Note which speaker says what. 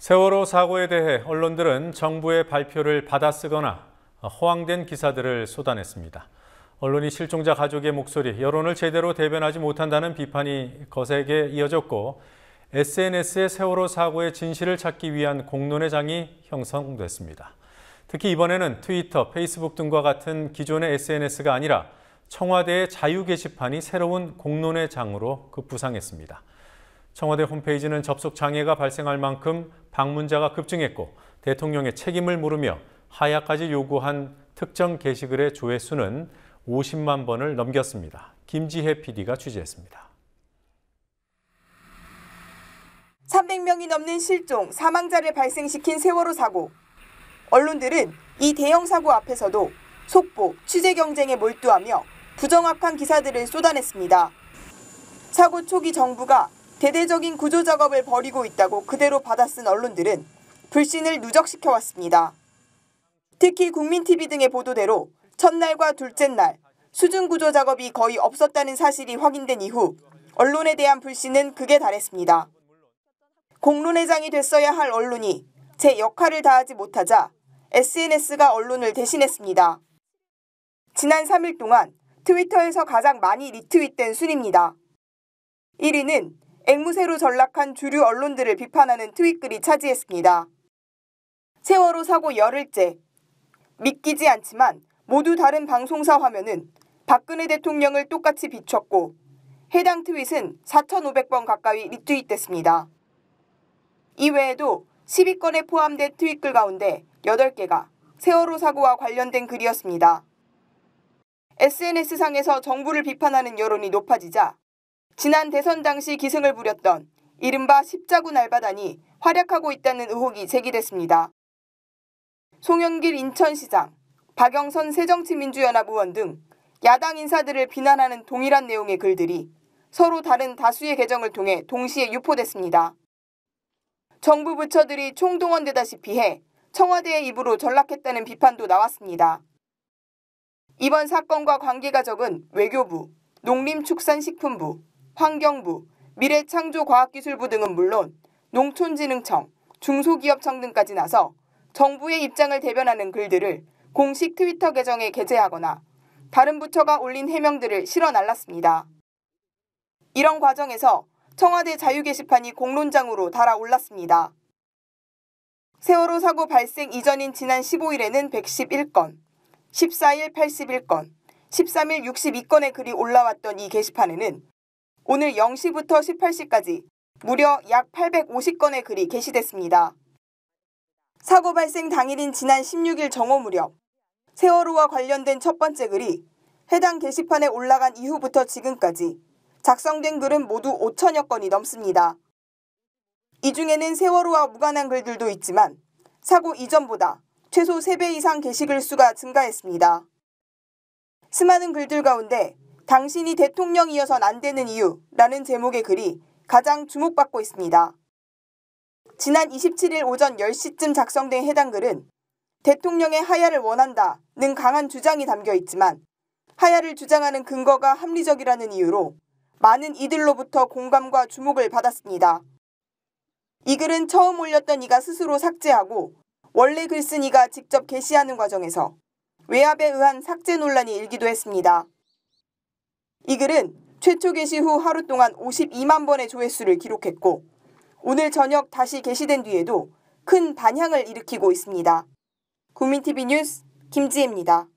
Speaker 1: 세월호 사고에 대해 언론들은 정부의 발표를 받아쓰거나 허황된 기사들을 쏟아냈습니다. 언론이 실종자 가족의 목소리, 여론을 제대로 대변하지 못한다는 비판이 거세게 이어졌고 SNS에 세월호 사고의 진실을 찾기 위한 공론의 장이 형성됐습니다. 특히 이번에는 트위터, 페이스북 등과 같은 기존의 SNS가 아니라 청와대의 자유 게시판이 새로운 공론의 장으로 급부상했습니다. 청와대 홈페이지는 접속 장애가 발생할 만큼 방문자가 급증했고 대통령의 책임을 물으며 하야까지 요구한 특정 게시글의 조회수는 50만 번을 넘겼습니다. 김지혜 PD가 취재했습니다.
Speaker 2: 300명이 넘는 실종, 사망자를 발생시킨 세월호 사고. 언론들은 이 대형 사고 앞에서도 속보, 취재 경쟁에 몰두하며 부정확한 기사들을 쏟아냈습니다. 사고 초기 정부가 대대적인 구조 작업을 벌이고 있다고 그대로 받아쓴 언론들은 불신을 누적시켜 왔습니다. 특히 국민TV 등의 보도대로 첫날과 둘째 날 수중 구조 작업이 거의 없었다는 사실이 확인된 이후 언론에 대한 불신은 극에 달했습니다. 공론회장이 됐어야 할 언론이 제 역할을 다하지 못하자 SNS가 언론을 대신했습니다. 지난 3일 동안 트위터에서 가장 많이 리트윗된 순입니다. 1위는 앵무새로 전락한 주류 언론들을 비판하는 트윗글이 차지했습니다. 세월호 사고 열흘째. 믿기지 않지만 모두 다른 방송사 화면은 박근혜 대통령을 똑같이 비췄고 해당 트윗은 4,500번 가까이 리트윗됐습니다. 이외에도 10위권에 포함된 트윗글 가운데 8개가 세월호 사고와 관련된 글이었습니다. SNS상에서 정부를 비판하는 여론이 높아지자 지난 대선 당시 기승을 부렸던 이른바 십자군 알바단이 활약하고 있다는 의혹이 제기됐습니다. 송영길 인천시장, 박영선 새정치민주연합 의원 등 야당 인사들을 비난하는 동일한 내용의 글들이 서로 다른 다수의 계정을 통해 동시에 유포됐습니다. 정부 부처들이 총동원되다시피 해 청와대의 입으로 전락했다는 비판도 나왔습니다. 이번 사건과 관계가 적은 외교부, 농림축산식품부, 환경부, 미래창조과학기술부 등은 물론 농촌진흥청, 중소기업청 등까지 나서 정부의 입장을 대변하는 글들을 공식 트위터 계정에 게재하거나 다른 부처가 올린 해명들을 실어 날랐습니다. 이런 과정에서 청와대 자유 게시판이 공론장으로 달아올랐습니다. 세월호 사고 발생 이전인 지난 15일에는 111건, 14일 81건, 13일 62건의 글이 올라왔던 이 게시판에는 오늘 0시부터 18시까지 무려 약 850건의 글이 게시됐습니다. 사고 발생 당일인 지난 16일 정오 무렵 세월호와 관련된 첫 번째 글이 해당 게시판에 올라간 이후부터 지금까지 작성된 글은 모두 5천여 건이 넘습니다. 이 중에는 세월호와 무관한 글들도 있지만 사고 이전보다 최소 3배 이상 게시글 수가 증가했습니다. 수많은 글들 가운데 당신이 대통령이어선 안 되는 이유라는 제목의 글이 가장 주목받고 있습니다. 지난 27일 오전 10시쯤 작성된 해당 글은 대통령의 하야를 원한다는 강한 주장이 담겨 있지만 하야를 주장하는 근거가 합리적이라는 이유로 많은 이들로부터 공감과 주목을 받았습니다. 이 글은 처음 올렸던 이가 스스로 삭제하고 원래 글쓴이가 직접 게시하는 과정에서 외압에 의한 삭제 논란이 일기도 했습니다. 이 글은 최초 게시 후 하루 동안 52만 번의 조회수를 기록했고 오늘 저녁 다시 게시된 뒤에도 큰 반향을 일으키고 있습니다. 국민TV 뉴스 김지혜입니다.